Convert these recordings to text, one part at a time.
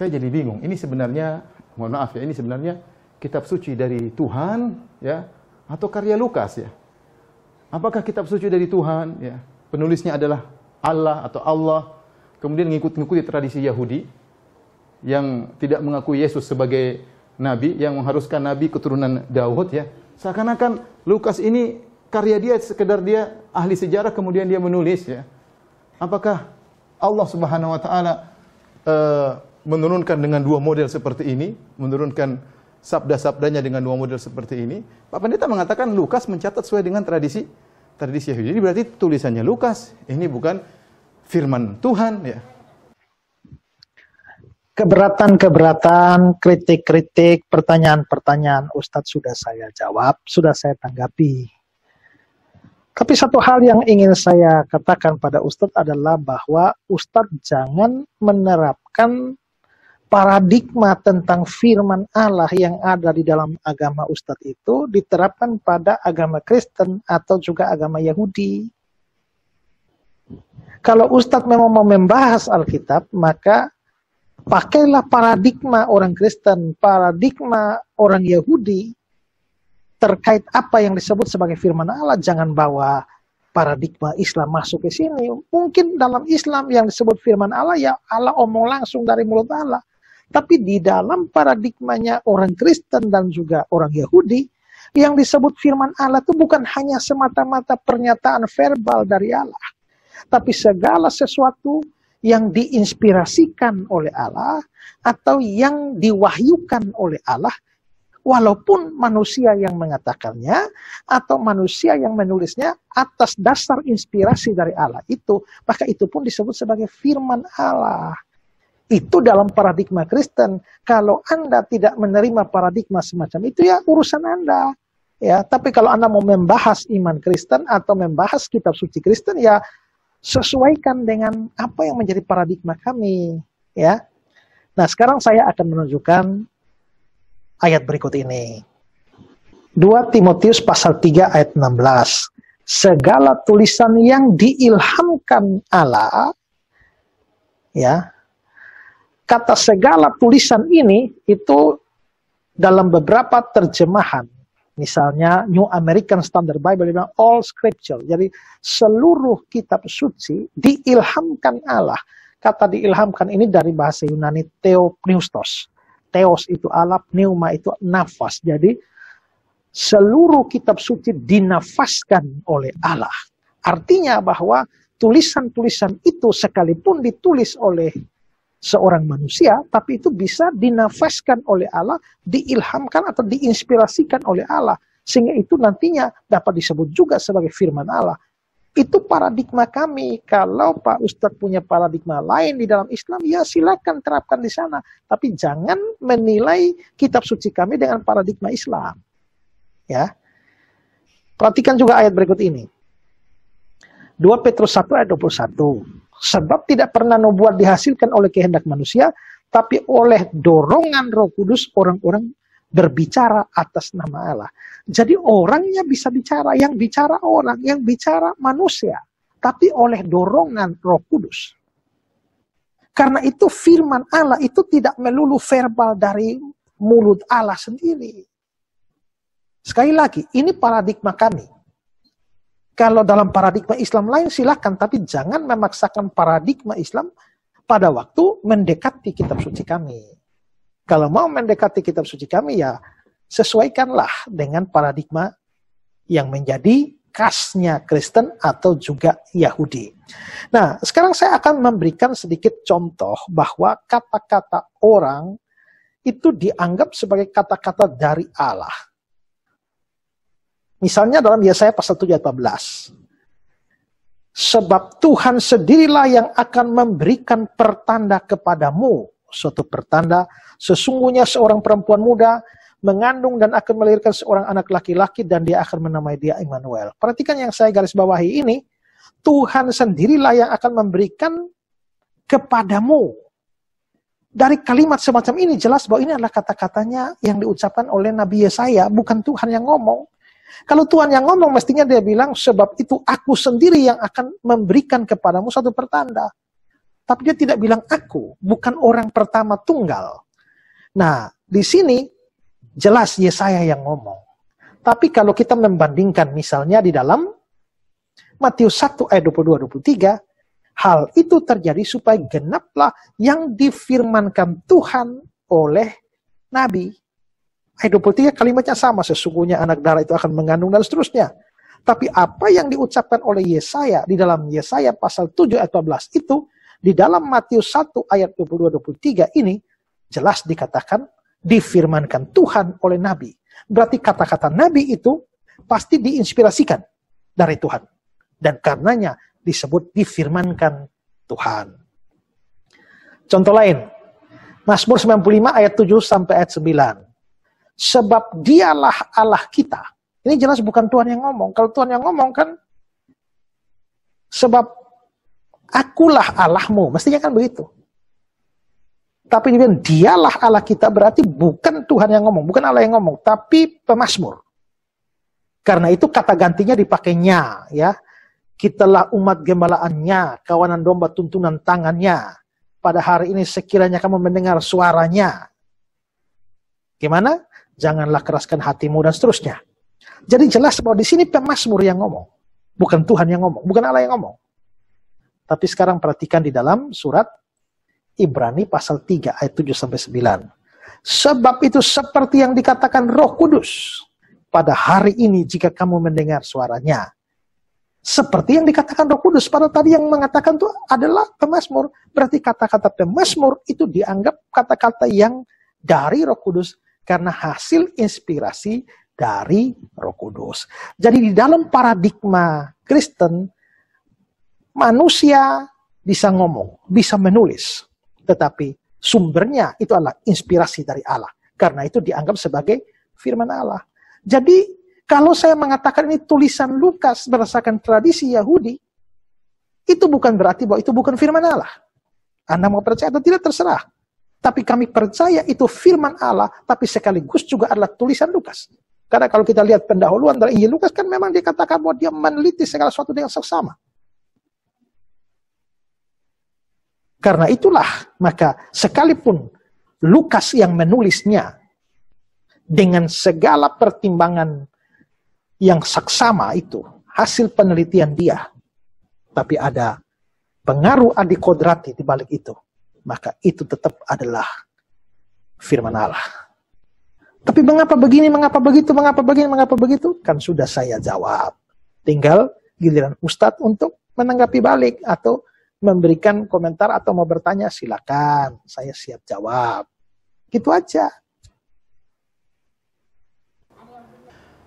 saya jadi bingung. Ini sebenarnya, mohon maaf ya, ini sebenarnya kitab suci dari Tuhan ya atau karya Lukas ya. Apakah kitab suci dari Tuhan ya? Penulisnya adalah Allah atau Allah kemudian mengikuti tradisi Yahudi yang tidak mengakui Yesus sebagai nabi yang mengharuskan nabi keturunan Daud ya. Seakan-akan Lukas ini karya dia sekedar dia ahli sejarah kemudian dia menulis ya. Apakah Allah Subhanahu wa taala eh, menurunkan dengan dua model seperti ini, menurunkan sabda-sabdanya dengan dua model seperti ini, Pak Pendeta mengatakan Lukas mencatat sesuai dengan tradisi tradisi Yahudi. Jadi berarti tulisannya Lukas, ini bukan firman Tuhan ya. Keberatan-keberatan, kritik-kritik, pertanyaan-pertanyaan Ustadz sudah saya jawab, sudah saya tanggapi. Tapi satu hal yang ingin saya katakan pada Ustadz adalah bahwa Ustadz jangan menerapkan paradigma tentang firman Allah yang ada di dalam agama Ustadz itu diterapkan pada agama Kristen atau juga agama Yahudi. Kalau Ustadz memang mau membahas Alkitab, maka pakailah paradigma orang Kristen, paradigma orang Yahudi terkait apa yang disebut sebagai firman Allah. Jangan bawa paradigma Islam masuk ke sini. Mungkin dalam Islam yang disebut firman Allah ya Allah omong langsung dari mulut Allah. Tapi di dalam paradigmanya orang Kristen dan juga orang Yahudi, yang disebut firman Allah itu bukan hanya semata-mata pernyataan verbal dari Allah. Tapi segala sesuatu yang diinspirasikan oleh Allah atau yang diwahyukan oleh Allah walaupun manusia yang mengatakannya atau manusia yang menulisnya atas dasar inspirasi dari Allah itu maka itu pun disebut sebagai firman Allah itu dalam paradigma Kristen. Kalau Anda tidak menerima paradigma semacam itu ya urusan Anda. Ya, tapi kalau Anda mau membahas iman Kristen atau membahas kitab suci Kristen ya sesuaikan dengan apa yang menjadi paradigma kami, ya. Nah, sekarang saya akan menunjukkan ayat berikut ini. 2 Timotius pasal 3 ayat 16. Segala tulisan yang diilhamkan Allah ya kata segala tulisan ini itu dalam beberapa terjemahan misalnya New American Standard Bible bilang all scripture. Jadi seluruh kitab suci diilhamkan Allah. Kata diilhamkan ini dari bahasa Yunani theopneustos. Theos itu alap, pneuma itu nafas. Jadi seluruh kitab suci dinafaskan oleh Allah. Artinya bahwa tulisan-tulisan itu sekalipun ditulis oleh seorang manusia, tapi itu bisa dinafaskan oleh Allah, diilhamkan atau diinspirasikan oleh Allah, sehingga itu nantinya dapat disebut juga sebagai firman Allah. Itu paradigma kami. Kalau Pak Ustadz punya paradigma lain di dalam Islam, ya silakan terapkan di sana. Tapi jangan menilai kitab suci kami dengan paradigma Islam. Ya, Perhatikan juga ayat berikut ini. 2 Petrus 1 ayat 21. Sebab tidak pernah nubuat dihasilkan oleh kehendak manusia, tapi oleh dorongan roh kudus orang-orang berbicara atas nama Allah. Jadi orangnya bisa bicara, yang bicara orang, yang bicara manusia. Tapi oleh dorongan roh kudus. Karena itu firman Allah itu tidak melulu verbal dari mulut Allah sendiri. Sekali lagi, ini paradigma kami kalau dalam paradigma Islam lain silahkan, tapi jangan memaksakan paradigma Islam pada waktu mendekati kitab suci kami. Kalau mau mendekati kitab suci kami ya sesuaikanlah dengan paradigma yang menjadi khasnya Kristen atau juga Yahudi. Nah, sekarang saya akan memberikan sedikit contoh bahwa kata-kata orang itu dianggap sebagai kata-kata dari Allah. Misalnya dalam Yesaya pasal 7 ayat 14. Sebab Tuhan sendirilah yang akan memberikan pertanda kepadamu. Suatu pertanda, sesungguhnya seorang perempuan muda mengandung dan akan melahirkan seorang anak laki-laki dan dia akan menamai dia Immanuel. Perhatikan yang saya garis bawahi ini, Tuhan sendirilah yang akan memberikan kepadamu. Dari kalimat semacam ini jelas bahwa ini adalah kata-katanya yang diucapkan oleh Nabi Yesaya, bukan Tuhan yang ngomong. Kalau Tuhan yang ngomong, mestinya dia bilang, sebab itu aku sendiri yang akan memberikan kepadamu satu pertanda. Tapi dia tidak bilang aku, bukan orang pertama tunggal. Nah, di sini jelas Yesaya yang ngomong. Tapi kalau kita membandingkan misalnya di dalam Matius 1 ayat 22-23, Hal itu terjadi supaya genaplah yang difirmankan Tuhan oleh Nabi. Ayat 23 kalimatnya sama, sesungguhnya anak darah itu akan mengandung dan seterusnya. Tapi apa yang diucapkan oleh Yesaya di dalam Yesaya pasal 7 ayat 12 itu di dalam Matius 1 ayat 22 23 ini jelas dikatakan difirmankan Tuhan oleh nabi. Berarti kata-kata nabi itu pasti diinspirasikan dari Tuhan dan karenanya disebut difirmankan Tuhan. Contoh lain, Mazmur 95 ayat 7 sampai ayat 9. Sebab dialah Allah kita. Ini jelas bukan Tuhan yang ngomong. Kalau Tuhan yang ngomong kan, sebab akulah Allahmu. Mestinya kan begitu. Tapi juga dialah Allah kita berarti bukan Tuhan yang ngomong. Bukan Allah yang ngomong, tapi pemasmur. Karena itu kata gantinya dipakainya. ya. Kitalah umat gembalaannya, kawanan domba tuntunan tangannya. Pada hari ini sekiranya kamu mendengar suaranya. Gimana? janganlah keraskan hatimu dan seterusnya. Jadi jelas bahwa di sini pemasmur yang ngomong, bukan Tuhan yang ngomong, bukan Allah yang ngomong. Tapi sekarang perhatikan di dalam surat Ibrani pasal 3 ayat 7 sampai 9. Sebab itu seperti yang dikatakan Roh Kudus pada hari ini jika kamu mendengar suaranya. Seperti yang dikatakan Roh Kudus pada tadi yang mengatakan itu adalah pemasmur. Berarti kata-kata pemasmur itu dianggap kata-kata yang dari Roh Kudus karena hasil inspirasi dari Roh Kudus. Jadi di dalam paradigma Kristen, manusia bisa ngomong, bisa menulis, tetapi sumbernya itu adalah inspirasi dari Allah. Karena itu dianggap sebagai firman Allah. Jadi kalau saya mengatakan ini tulisan Lukas berdasarkan tradisi Yahudi, itu bukan berarti bahwa itu bukan firman Allah. Anda mau percaya atau tidak terserah. Tapi kami percaya itu firman Allah, tapi sekaligus juga adalah tulisan Lukas. Karena kalau kita lihat pendahuluan dari Injil Lukas kan memang dikatakan bahwa dia meneliti segala sesuatu dengan seksama. Karena itulah, maka sekalipun Lukas yang menulisnya dengan segala pertimbangan yang seksama itu, hasil penelitian dia, tapi ada pengaruh adikodrati di balik itu maka itu tetap adalah firman Allah. Tapi mengapa begini, mengapa begitu, mengapa begini, mengapa begitu? Kan sudah saya jawab. Tinggal giliran Ustadz untuk menanggapi balik atau memberikan komentar atau mau bertanya silakan saya siap jawab gitu aja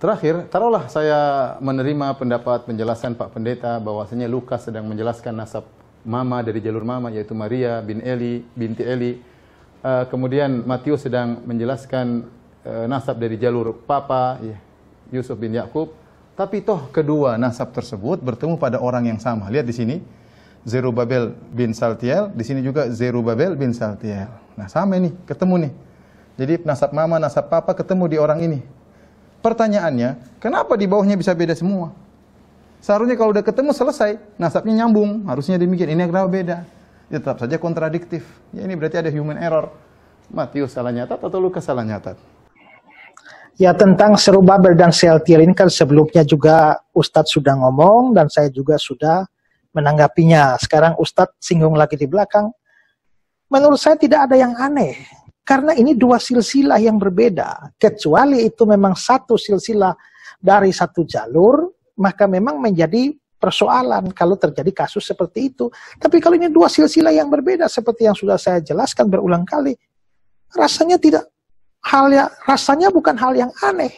Terakhir, taruhlah saya menerima pendapat penjelasan Pak Pendeta bahwasanya Lukas sedang menjelaskan nasab mama dari jalur mama yaitu Maria bin Eli binti Eli. Eh, kemudian Matius sedang menjelaskan eh, nasab dari jalur papa iya, Yusuf bin Yakub. Tapi toh kedua nasab tersebut bertemu pada orang yang sama. Lihat di sini Zerubabel bin Saltiel, di sini juga Zerubabel bin Saltiel. Nah, sama ini, ketemu nih. Jadi nasab mama, nasab papa ketemu di orang ini. Pertanyaannya, kenapa di bawahnya bisa beda semua? Seharusnya kalau udah ketemu selesai, nasabnya nyambung, harusnya demikian. Ini kenapa beda? Ya tetap saja kontradiktif. Ya ini berarti ada human error. Matius salah nyatat atau Lukas salah nyatat? Ya tentang Serubabel dan ini kan sebelumnya juga Ustadz sudah ngomong dan saya juga sudah menanggapinya. Sekarang Ustadz singgung lagi di belakang. Menurut saya tidak ada yang aneh. Karena ini dua silsilah yang berbeda. Kecuali itu memang satu silsilah dari satu jalur maka memang menjadi persoalan kalau terjadi kasus seperti itu. Tapi kalau ini dua silsilah yang berbeda seperti yang sudah saya jelaskan berulang kali, rasanya tidak hal ya, rasanya bukan hal yang aneh.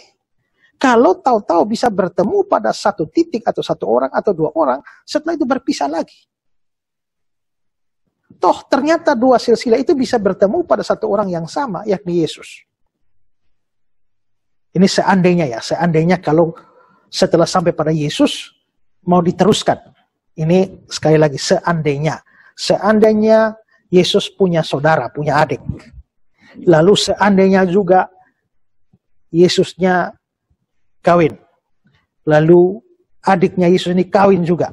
Kalau tahu-tahu bisa bertemu pada satu titik atau satu orang atau dua orang, setelah itu berpisah lagi. Toh ternyata dua silsilah itu bisa bertemu pada satu orang yang sama, yakni Yesus. Ini seandainya ya, seandainya kalau setelah sampai pada Yesus mau diteruskan. Ini sekali lagi seandainya, seandainya Yesus punya saudara, punya adik. Lalu seandainya juga Yesusnya kawin. Lalu adiknya Yesus ini kawin juga.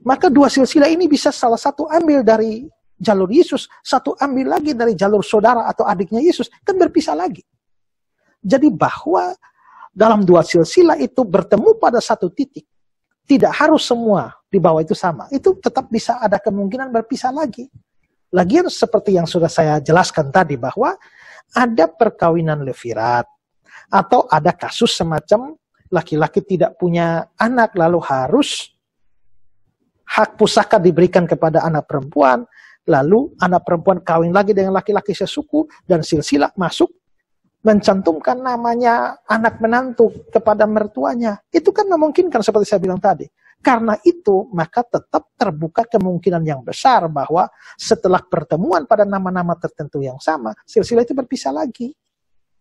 Maka dua silsilah ini bisa salah satu ambil dari jalur Yesus, satu ambil lagi dari jalur saudara atau adiknya Yesus, kan berpisah lagi. Jadi bahwa dalam dua silsilah itu bertemu pada satu titik, tidak harus semua di bawah itu sama. Itu tetap bisa ada kemungkinan berpisah lagi. Lagian seperti yang sudah saya jelaskan tadi bahwa ada perkawinan levirat atau ada kasus semacam laki-laki tidak punya anak lalu harus hak pusaka diberikan kepada anak perempuan lalu anak perempuan kawin lagi dengan laki-laki sesuku dan silsilah masuk mencantumkan namanya anak menantu kepada mertuanya, itu kan memungkinkan seperti saya bilang tadi. Karena itu, maka tetap terbuka kemungkinan yang besar bahwa setelah pertemuan pada nama-nama tertentu yang sama, silsilah itu berpisah lagi.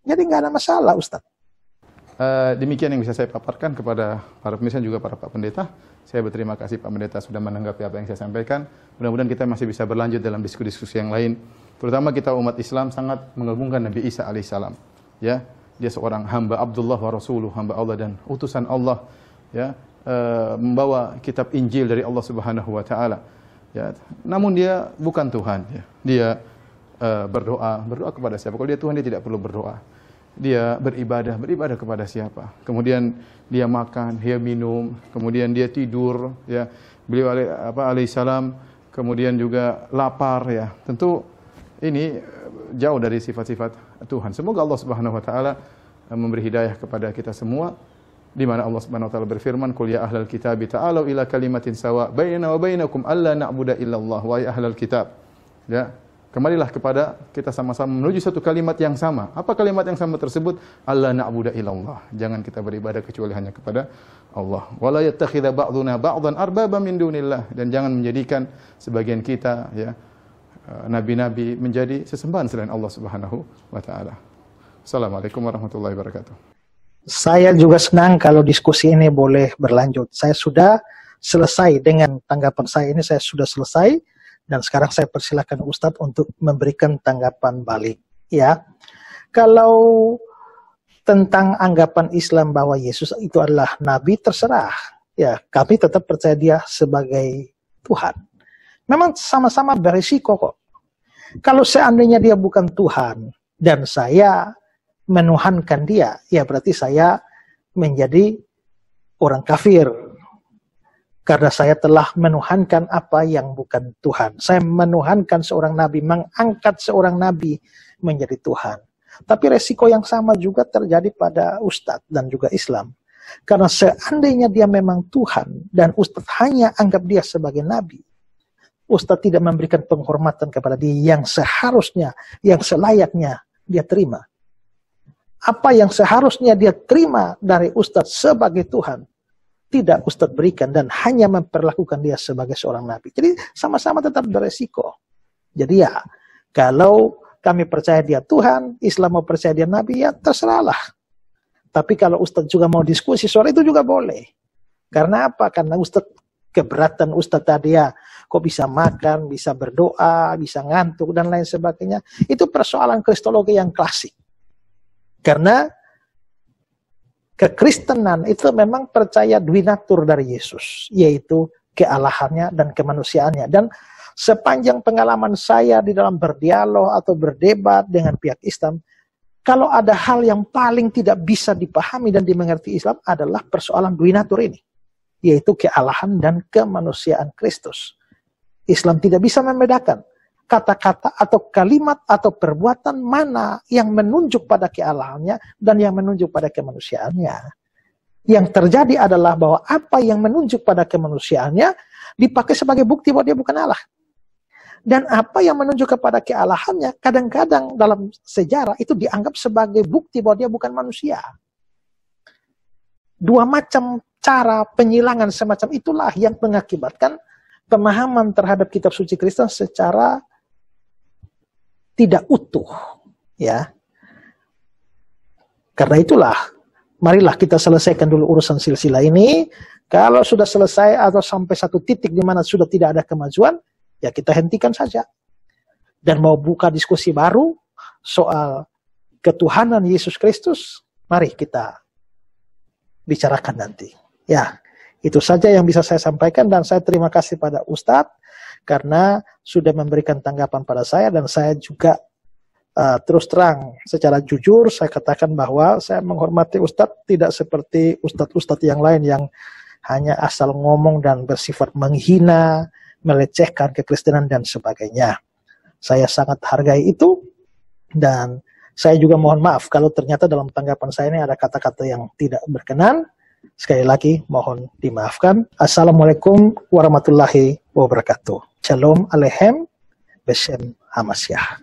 Jadi nggak ada masalah, Ustaz. Uh, eh, demikian yang bisa saya paparkan kepada para pemirsa juga para Pak Pendeta. Saya berterima kasih Pak Pendeta sudah menanggapi apa yang saya sampaikan. Mudah-mudahan kita masih bisa berlanjut dalam diskusi-diskusi yang lain. Terutama kita umat Islam sangat mengagungkan Nabi Isa alaihissalam ya dia seorang hamba Abdullah wa Rasuluh hamba Allah dan utusan Allah ya e, membawa kitab Injil dari Allah Subhanahu wa taala ya namun dia bukan Tuhan ya. dia e, berdoa berdoa kepada siapa kalau dia Tuhan dia tidak perlu berdoa dia beribadah beribadah kepada siapa kemudian dia makan dia minum kemudian dia tidur ya beliau alaih, apa alaihissalam kemudian juga lapar ya tentu ini eh, jauh dari sifat-sifat Tuhan. Semoga Allah Subhanahu wa taala eh, memberi hidayah kepada kita semua di mana Allah Subhanahu wa taala berfirman qul ya ahlal kitab ta'alu ila kalimatin sawa bainana wa bainakum alla na'budu illallah wa ya ahlal kitab ya kembalilah kepada kita sama-sama menuju satu kalimat yang sama apa kalimat yang sama tersebut alla na'budu illallah jangan kita beribadah kecuali hanya kepada Allah wala yattakhidha ba'duna ba'dan arbaba min dunillah dan jangan menjadikan sebagian kita ya Eh, nabi-nabi menjadi sesembahan selain Allah Subhanahu wa taala. Assalamualaikum warahmatullahi wabarakatuh. Saya juga senang kalau diskusi ini boleh berlanjut. Saya sudah selesai dengan tanggapan saya ini, saya sudah selesai dan sekarang saya persilahkan Ustadz untuk memberikan tanggapan balik. Ya, kalau tentang anggapan Islam bahwa Yesus itu adalah Nabi terserah. Ya, kami tetap percaya dia sebagai Tuhan. Memang sama-sama berisiko kok. Kalau seandainya dia bukan Tuhan dan saya menuhankan dia, ya berarti saya menjadi orang kafir. Karena saya telah menuhankan apa yang bukan Tuhan. Saya menuhankan seorang nabi, mengangkat seorang nabi menjadi Tuhan. Tapi resiko yang sama juga terjadi pada ustadz dan juga Islam. Karena seandainya dia memang Tuhan dan ustadz hanya anggap dia sebagai nabi, Ustadz tidak memberikan penghormatan kepada dia yang seharusnya, yang selayaknya dia terima. Apa yang seharusnya dia terima dari Ustadz sebagai Tuhan, tidak Ustadz berikan dan hanya memperlakukan dia sebagai seorang nabi. Jadi sama-sama tetap beresiko. Jadi ya, kalau kami percaya dia Tuhan, Islam mau percaya dia nabi, ya terserahlah. Tapi kalau Ustadz juga mau diskusi soal itu juga boleh. Karena apa? Karena Ustadz keberatan Ustadz tadi ya kok bisa makan, bisa berdoa, bisa ngantuk dan lain sebagainya. Itu persoalan kristologi yang klasik. Karena kekristenan itu memang percaya dwi natur dari Yesus, yaitu kealahannya dan kemanusiaannya. Dan sepanjang pengalaman saya di dalam berdialog atau berdebat dengan pihak Islam, kalau ada hal yang paling tidak bisa dipahami dan dimengerti Islam adalah persoalan dwi natur ini, yaitu kealahan dan kemanusiaan Kristus. Islam tidak bisa membedakan kata-kata atau kalimat atau perbuatan mana yang menunjuk pada kealahannya dan yang menunjuk pada kemanusiaannya. Yang terjadi adalah bahwa apa yang menunjuk pada kemanusiaannya dipakai sebagai bukti bahwa dia bukan Allah. Dan apa yang menunjuk kepada kealahannya kadang-kadang dalam sejarah itu dianggap sebagai bukti bahwa dia bukan manusia. Dua macam cara penyilangan semacam itulah yang mengakibatkan pemahaman terhadap kitab suci Kristen secara tidak utuh, ya. Karena itulah, marilah kita selesaikan dulu urusan silsilah ini. Kalau sudah selesai atau sampai satu titik di mana sudah tidak ada kemajuan, ya kita hentikan saja. Dan mau buka diskusi baru soal ketuhanan Yesus Kristus, mari kita bicarakan nanti. Ya. Itu saja yang bisa saya sampaikan dan saya terima kasih pada Ustadz karena sudah memberikan tanggapan pada saya dan saya juga uh, terus terang secara jujur saya katakan bahwa saya menghormati Ustadz tidak seperti Ustadz-Ustadz yang lain yang hanya asal ngomong dan bersifat menghina, melecehkan kekristenan dan sebagainya. Saya sangat hargai itu dan saya juga mohon maaf kalau ternyata dalam tanggapan saya ini ada kata-kata yang tidak berkenan Sekali lagi, mohon dimaafkan. Assalamualaikum warahmatullahi wabarakatuh. Shalom Alehem, besen Hamasyah.